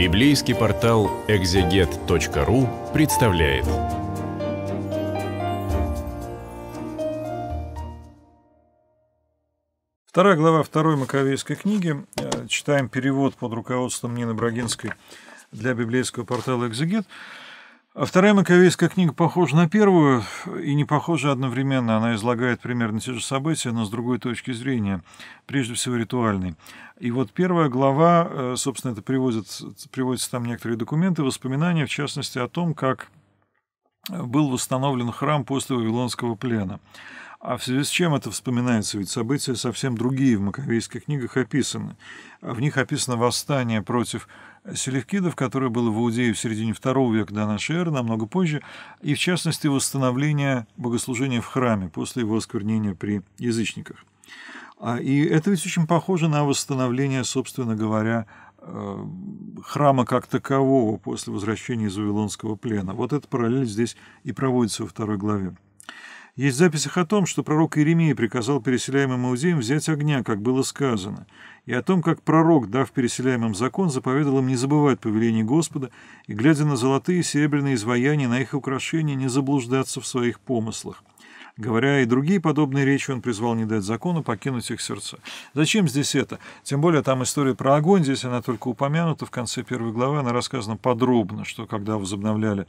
Библейский портал экзегет.ру представляет. Вторая глава второй Маковейской книги. Э, читаем перевод под руководством Нины Брагинской для библейского портала «Экзегет». А вторая маковейская книга похожа на первую и не похожа одновременно. Она излагает примерно те же события, но с другой точки зрения, прежде всего ритуальной. И вот первая глава, э, собственно, это приводит, приводится там некоторые документы, воспоминания, в частности, о том, как э, был восстановлен храм после Вавилонского плена. А в связи с чем это вспоминается? Ведь события совсем другие в маковейских книгах описаны. В них описано восстание против селевкидов, которое было в Иудее в середине II века до нашей эры, намного позже, и в частности восстановление богослужения в храме после его осквернения при язычниках. А, и это ведь очень похоже на восстановление, собственно говоря, э, храма как такового после возвращения из Вавилонского плена. Вот эта параллель здесь и проводится во второй главе. Есть в записях о том, что пророк Иеремия приказал переселяемым иудеям взять огня, как было сказано, и о том, как пророк, дав переселяемым закон, заповедал им не забывать повелений Господа и, глядя на золотые и серебряные изваяния, на их украшения, не заблуждаться в своих помыслах. Говоря и другие подобные речи, он призвал не дать закону покинуть их сердца. Зачем здесь это? Тем более там история про огонь, здесь она только упомянута, в конце первой главы она рассказана подробно, что когда возобновляли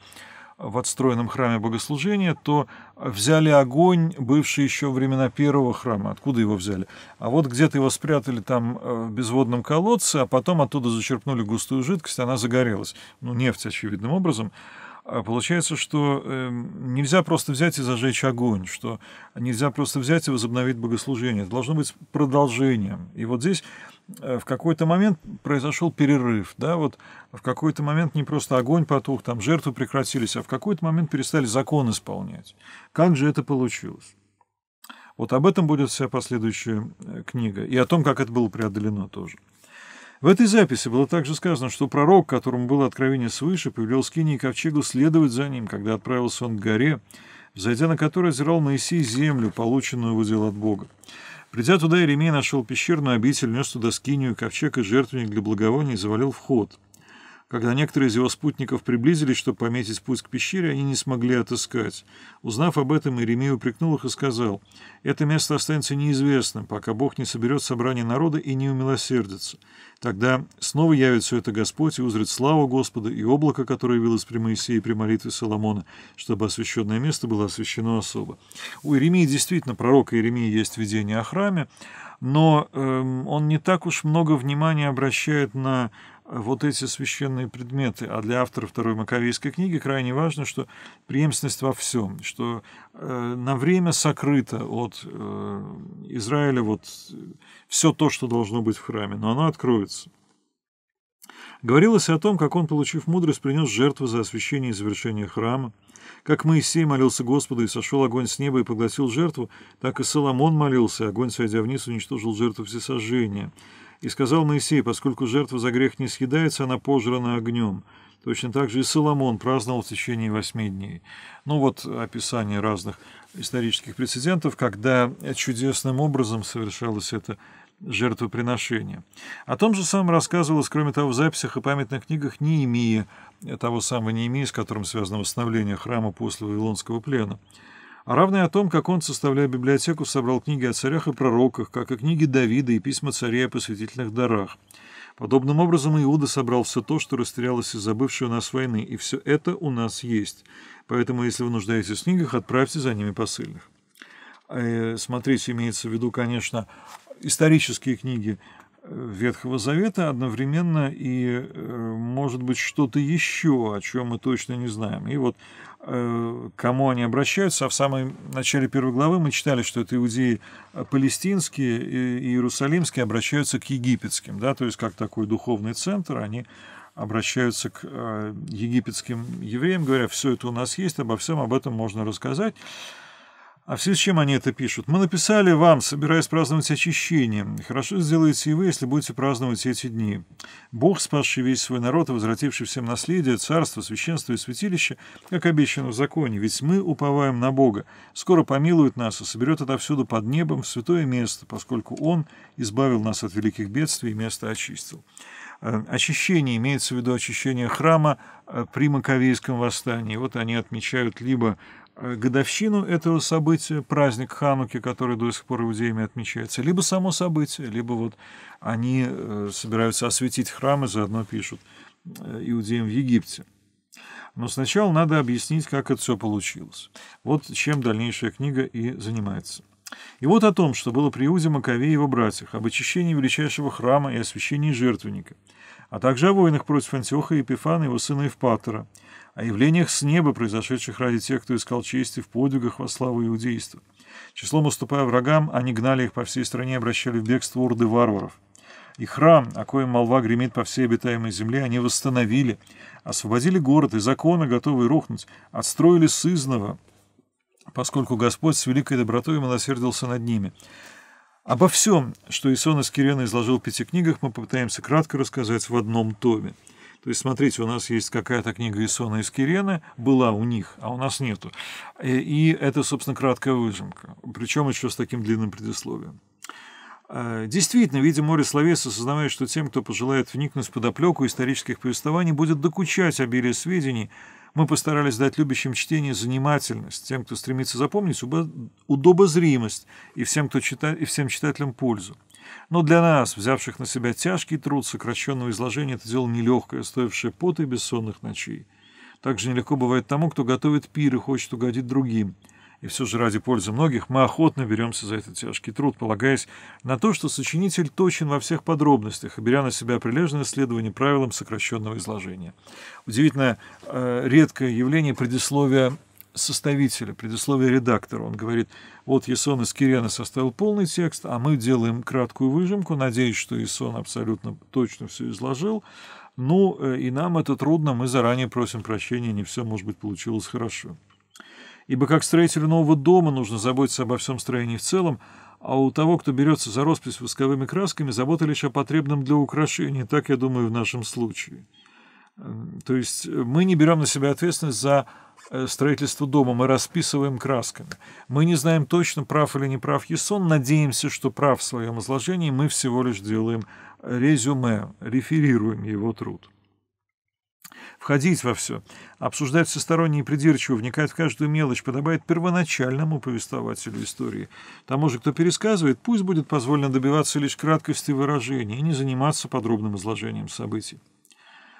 в отстроенном храме богослужения, то взяли огонь, бывший еще времена первого храма. Откуда его взяли? А вот где-то его спрятали там э, в безводном колодце, а потом оттуда зачерпнули густую жидкость, она загорелась. Ну, нефть, очевидным образом. А получается, что эм, нельзя просто взять и зажечь огонь, что нельзя просто взять и возобновить богослужение. Это должно быть продолжением. И вот здесь Э, в какой-то момент произошел перерыв, да, вот в какой-то момент не просто огонь потух, там жертвы прекратились, а в какой-то момент перестали закон исполнять. Как же это получилось? Вот об этом будет вся последующая э, книга, и о том, как это было преодолено тоже. В этой записи было также сказано, что пророк, которому было откровение свыше, повелел Скинии и Ковчегу следовать за ним, когда отправился он к горе, взойдя на которую озирал Моисей землю, полученную в удел от Бога. Придя туда, Еремей нашел пещерную обитель, нес туда скинию, ковчег и жертвенник для благовоний и завалил вход — когда некоторые из его спутников приблизились, чтобы пометить путь к пещере, они не смогли отыскать. Узнав об этом, Иеремия упрекнул их и сказал, «Это место останется неизвестным, пока Бог не соберет собрание народа и не умилосердится. Тогда снова явится это Господь и узрит славу Господа и облако, которое явилось при Моисее и при молитве Соломона, чтобы освященное место было освящено особо». У Иеремии действительно, пророка Иеремии есть видение о храме, но э, он не так уж много внимания обращает на вот эти священные предметы. А для автора Второй Маковейской книги крайне важно, что преемственность во всем, что э, на время сокрыто от э, Израиля вот э, все то, что должно быть в храме, но оно откроется. Говорилось и о том, как он, получив мудрость, принес жертву за освящение и завершение храма. Как Моисей молился Господу, и сошел огонь с неба и поглотил жертву, так и Соломон молился, и огонь, сойдя вниз, уничтожил жертву всесожжения. И сказал Моисей, поскольку жертва за грех не съедается, она пожрана огнем. Точно так же и Соломон праздновал в течение восьми дней. Ну вот описание разных исторических прецедентов, когда чудесным образом совершалось это жертвоприношение. О том же самом рассказывалось, кроме того, в записях и памятных книгах Неемия, того самого Неемия, с которым связано восстановление храма после Вавилонского плена а равное о том, как он, составляя библиотеку, собрал книги о царях и пророках, как и книги Давида и письма царей о посвятительных дарах. Подобным образом Иуда собрал все то, что растерялось из-за бывшей у нас войны, и все это у нас есть. Поэтому, если вы нуждаетесь в книгах, отправьте за ними посыльных. Э, смотрите, имеется в виду, конечно, исторические книги э, Ветхого Завета одновременно и, э, может быть, что-то еще, о чем мы точно не знаем. И вот Э, к кому они обращаются. А в самом начале первой главы мы читали, что это иудеи э, палестинские и иерусалимские обращаются к египетским, да, то есть как такой духовный центр, они обращаются к э, египетским евреям, говоря, все это у нас есть, обо всем об этом можно рассказать. А все с чем они это пишут? Мы написали вам, собираясь праздновать очищение. Хорошо сделаете и вы, если будете праздновать эти дни. Бог, спасший весь свой народ и возвративший всем наследие, царство, священство и святилище, как обещано в законе, ведь мы уповаем на Бога. Скоро помилует нас и соберет отовсюду под небом в святое место, поскольку Он избавил нас от великих бедствий и место очистил. Э, очищение имеется в виду очищение храма э, при Маковейском восстании. Вот они отмечают либо Э, годовщину этого события, праздник Хануки, который до сих пор иудеями отмечается, либо само событие, либо вот они э, собираются осветить храм и заодно пишут э, иудеям в Египте. Но сначала надо объяснить, как это все получилось. Вот чем дальнейшая книга и занимается. И вот о том, что было при Иуде Макове и его братьях, об очищении величайшего храма и освящении жертвенника, а также о войнах против Антиоха и Епифана, его сына Евпатора, о явлениях с неба, произошедших ради тех, кто искал чести в подвигах во славу иудейства. Числом уступая врагам, они гнали их по всей стране и обращали в бегство орды варваров. И храм, о коем молва гремит по всей обитаемой земле, они восстановили, освободили город и законы, готовые рухнуть, отстроили сызново, поскольку Господь с великой добротой милосердился над ними. Обо всем, что Исон из Кирена изложил в пяти книгах, мы попытаемся кратко рассказать в одном томе. То есть, смотрите, у нас есть какая-то книга Исона из Кирены, была у них, а у нас нету. Э, и это, собственно, краткая выжимка, причем еще с таким длинным предисловием. Э, действительно, видя море словес, осознавая, что тем, кто пожелает вникнуть в подоплеку исторических повествований, будет докучать обилие сведений, мы постарались дать любящим чтение занимательность, тем, кто стремится запомнить, удобозримость и всем, кто читает, и всем читателям пользу. Но для нас, взявших на себя тяжкий труд сокращенного изложения, это дело нелегкое, стоившее пота и бессонных ночей. так же нелегко бывает тому, кто готовит пир и хочет угодить другим. И все же ради пользы многих мы охотно беремся за этот тяжкий труд, полагаясь на то, что сочинитель точен во всех подробностях беря на себя прилежное следование правилам сокращенного изложения. Удивительно э, редкое явление предисловия составителя, предисловие редактора. Он говорит, вот Ясон из Кириана составил полный текст, а мы делаем краткую выжимку, надеюсь, что Ясон абсолютно точно все изложил. Ну, э, и нам это трудно, мы заранее просим прощения, не все, может быть, получилось хорошо. Ибо как строителю нового дома нужно заботиться обо всем строении в целом, а у того, кто берется за роспись восковыми красками, забота лишь о потребном для украшения, так, я думаю, в нашем случае. То есть мы не берем на себя ответственность за Э, Строительство дома мы расписываем красками. Мы не знаем точно, прав или не прав Ясон, надеемся, что прав в своем изложении, мы всего лишь делаем э, резюме, реферируем его труд. Входить во все, обсуждать всесторонне и придирчиво, вникать в каждую мелочь, подобает первоначальному повествователю истории. Тому же, кто пересказывает, пусть будет позволено добиваться лишь краткости выражения и не заниматься подробным изложением событий.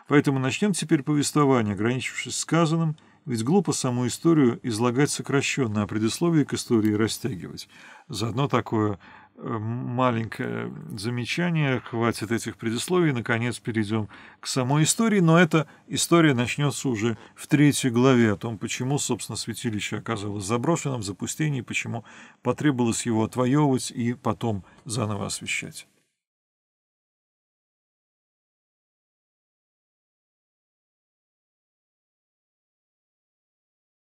Поэтому начнем теперь повествование, ограничившись сказанным – ведь глупо саму историю излагать сокращенно, а предисловие к истории растягивать. Заодно такое э, маленькое замечание, хватит этих предисловий, наконец перейдем к самой истории, но эта история начнется уже в третьей главе о том, почему, собственно, святилище оказалось заброшенным, в запустении, почему потребовалось его отвоевывать и потом заново освещать.